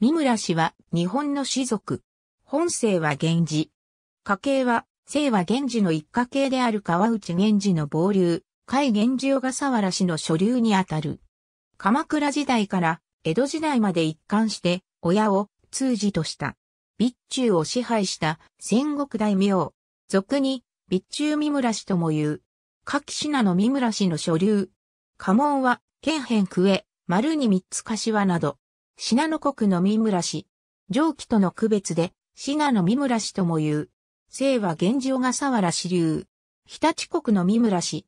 三村氏は日本の氏族。本姓は源氏。家系は、姓は源氏の一家系である川内源氏の傍流、甲斐源氏小笠原氏の所流にあたる。鎌倉時代から江戸時代まで一貫して、親を通じとした。備中を支配した戦国大名。俗に、備中三村氏とも言う。下記品の三村氏の所流。家紋は、県辺区へ、丸に三つ柏など。信濃国の三村氏。上記との区別で、信濃三村氏とも言う。姓は源氏小笠原支流。日立国の三村氏。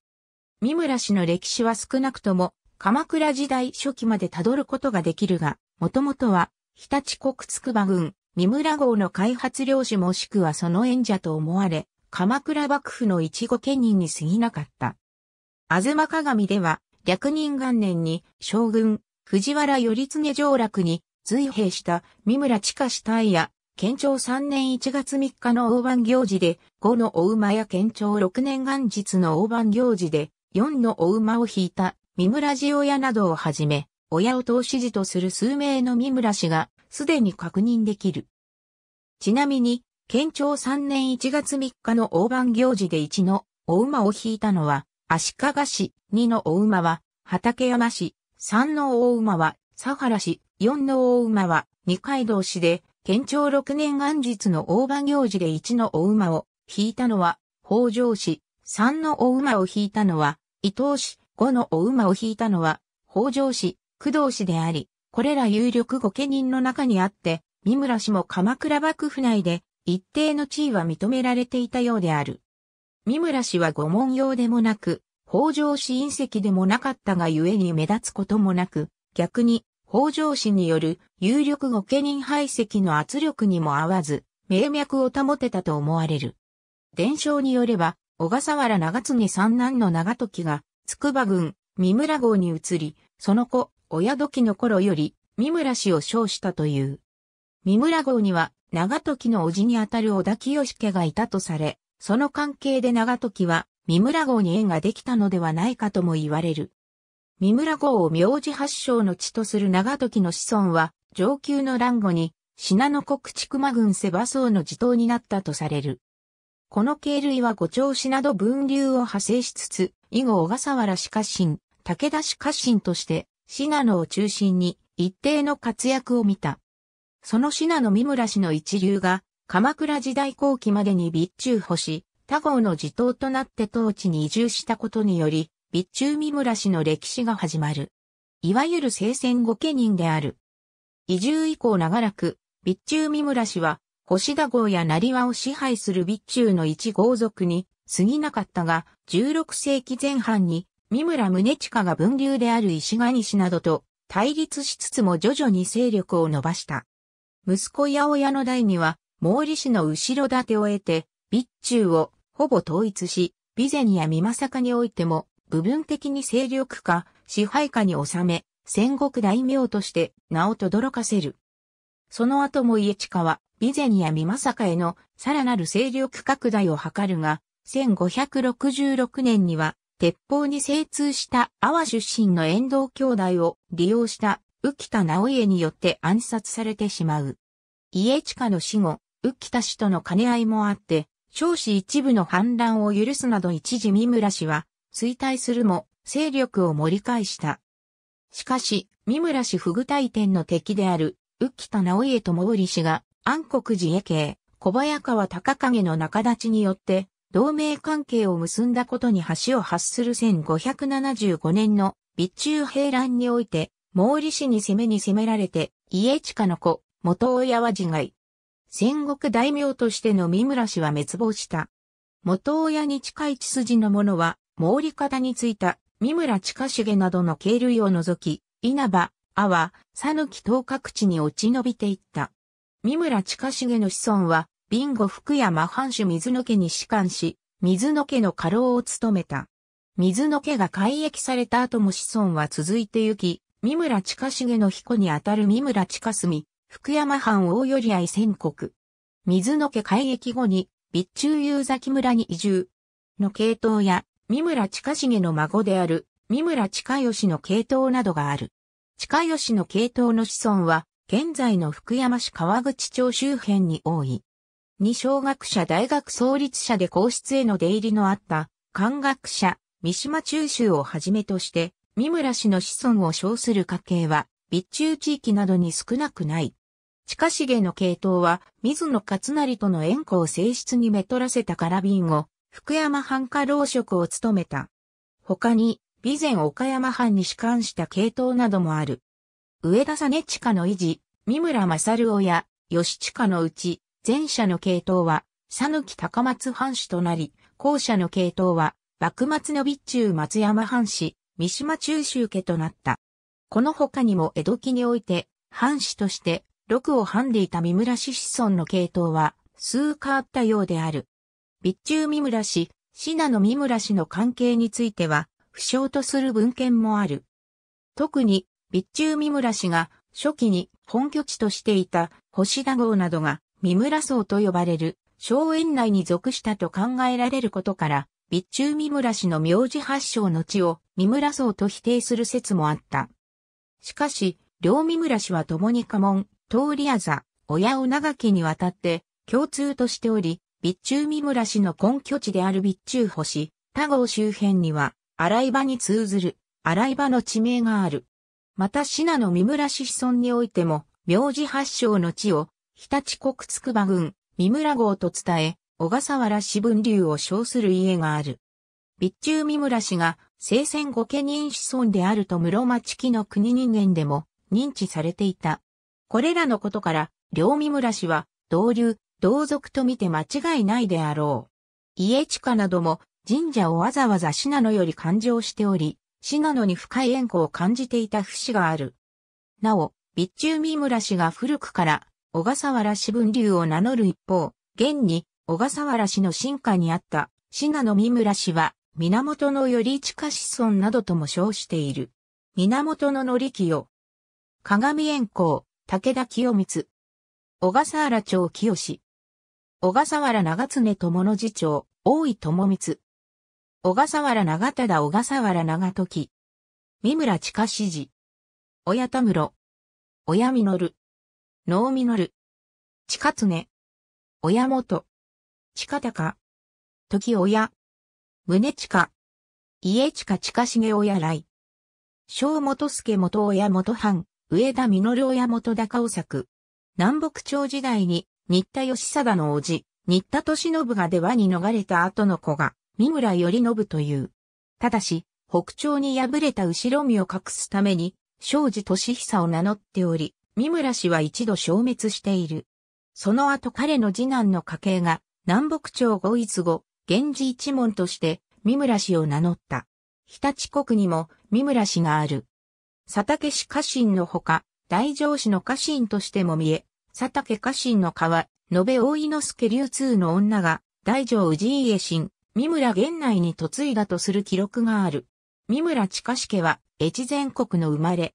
三村氏の歴史は少なくとも、鎌倉時代初期までたどることができるが、もともとは、日立国筑波郡、三村号の開発領主もしくはその縁者と思われ、鎌倉幕府の一護家人に過ぎなかった。吾妻鏡では、略人元年に将軍、藤原頼常上洛に随兵した三村地下死隊や、県庁3年1月3日の大番行事で、5のお馬や県庁6年元日の大番行事で、4のお馬を引いた三村寺親などをはじめ、親を投資児とする数名の三村氏が、すでに確認できる。ちなみに、県庁3年1月3日の大番行事で1のお馬を引いたのは、足利市、2のお馬は、畠山市、三の大馬は、佐原氏、四の大馬は、二階堂氏で、県庁六年元日の大馬行事で一の大馬を引いたのは、北条氏、三の大馬を引いたのは、伊藤氏、五の大馬を引いたのは、北条氏、工藤氏であり、これら有力御家人の中にあって、三村氏も鎌倉幕府内で、一定の地位は認められていたようである。三村氏は御門用でもなく、北条氏隕石でもなかったが故に目立つこともなく、逆に北条氏による有力御家人排斥の圧力にも合わず、名脈を保てたと思われる。伝承によれば、小笠原長継三男の長時が、筑波郡、三村郷に移り、その子、親時の頃より、三村氏を称したという。三村郷には、長時の叔父にあたる小田清家がいたとされ、その関係で長時は、三村号に縁ができたのではないかとも言われる。三村号を苗字発祥の地とする長時の子孫は、上級の乱後に、信濃国畜馬郡セバ層の地頭になったとされる。この系類は五調子など分流を派生しつつ、以後小笠原氏家臣、武田氏家臣として、信濃を中心に一定の活躍を見た。その信濃三村氏の一流が、鎌倉時代後期までに備中保し、他号の自党となって当地に移住したことにより、備中三村氏の歴史が始まる。いわゆる聖戦御家人である。移住以降長らく、備中三村氏は、星田号や成和を支配する備中の一豪族に過ぎなかったが、16世紀前半に、三村宗近が分流である石ヶ西などと対立しつつも徐々に勢力を伸ばした。息子八親の代には、毛利氏の後ろ盾を得て、備中をほぼ統一し、備前や美作においても、部分的に勢力化、支配下に収め、戦国大名として名を轟かせる。その後も家近は、備前や美作へのさらなる勢力拡大を図るが、1566年には、鉄砲に精通した阿波出身の遠藤兄弟を利用した浮田直家によって暗殺されてしまう。家近の死後、浮田氏との兼ね合いもあって、少子一部の反乱を許すなど一時三村氏は衰退するも勢力を盛り返した。しかし、三村氏不具体点の敵である、浮田直家と毛利氏が暗黒寺へ系、小早川高影の仲立ちによって、同盟関係を結んだことに橋を発する1575年の備中平乱において、毛利氏に攻めに攻められて、家近の子、元親は自害。戦国大名としての三村氏は滅亡した。元親に近い血筋の者は、毛利方についた三村近重などの経類を除き、稲葉、阿波、佐抜等各地に落ち延びていった。三村近重の子孫は、ビンゴ福山藩主水野家に仕官し、水野家の家老を務めた。水野家が改役された後も子孫は続いてゆき、三村近重の彦にあたる三村近住、福山藩大寄合宣国。水野家改易後に、備中遊崎村に移住。の系統や、三村近重の孫である、三村近義の系統などがある。近義の系統の子孫は、現在の福山市川口町周辺に多い。二小学者大学創立者で皇室への出入りのあった、漢学者、三島中州をはじめとして、三村氏の子孫を称する家系は、備中地域などに少なくない。近重の系統は、水野勝成との縁故を性質にめとらせたカラビンを、福山藩家老職を務めた。他に、備前岡山藩に仕官した系統などもある。上田実近の維持、三村勝親、吉近のうち、前者の系統は、佐抜高松藩主となり、後者の系統は、幕末の備中松山藩士、三島中州家となった。この他にも江戸期において、藩士として、禄をはんでいた三村氏子孫の系統は数変わったようである。備中三村氏、信濃三村氏の関係については、不詳とする文献もある。特に、備中三村氏が初期に本拠地としていた星田郷などが三村荘と呼ばれる荘園内に属したと考えられることから、備中三村氏の名字発祥の地を三村荘と否定する説もあった。しかし、両三村氏は共に家紋、通りあざ、親を長きにわたって共通としており、備中三村氏の根拠地である備中星、他郷周辺には、洗い場に通ずる、洗い場の地名がある。また、品の三村氏子孫においても、名字発祥の地を、日立国筑波郡、三村郷と伝え、小笠原氏分流を称する家がある。備中三村氏が生鮮御家人子孫であると室町期の国人間でも認知されていた。これらのことから、両三村氏は、同流、同族と見て間違いないであろう。家近なども、神社をわざわざ信濃より勘定しており、信濃に深い縁故を感じていた節がある。なお、備中三村氏が古くから、小笠原氏分流を名乗る一方、現に、小笠原氏の進化にあった、信濃三村氏は、源のより近子孫などとも称している。源の乗り気を、鏡縁光、武田清光。小笠原町清。小笠原長常友の次長、大井友光。小笠原長忠小笠原長時。三村近下寺。親田室。親実。能実。近常。親元。近高。時親。宗近。家近近重親来。小元助元親元藩。上田実親元高尾作。南北朝時代に、新田義貞の叔父、新田利信が出羽に逃れた後の子が、三村頼信という。ただし、北朝に敗れた後ろ身を隠すために、庄司俊久を名乗っており、三村氏は一度消滅している。その後彼の次男の家系が、南北朝五一後、源氏一門として、三村氏を名乗った。日立国にも、三村氏がある。佐竹氏家臣のほか、大城氏の家臣としても見え、佐竹家臣の川、延べ大井之助流通の女が、大城氏家臣、三村源内に嫁いだとする記録がある。三村近氏家は、越前国の生まれ。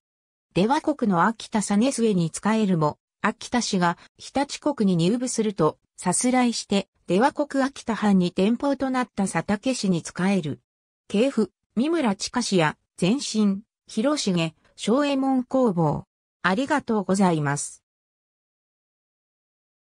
出羽国の秋田実末に仕えるも、秋田氏が日立国に入部すると、殺いして、出羽国秋田藩に転封となった佐竹氏に仕える。系譜、三村近氏や、前身、広重、小右衛門工房。ありがとうございます。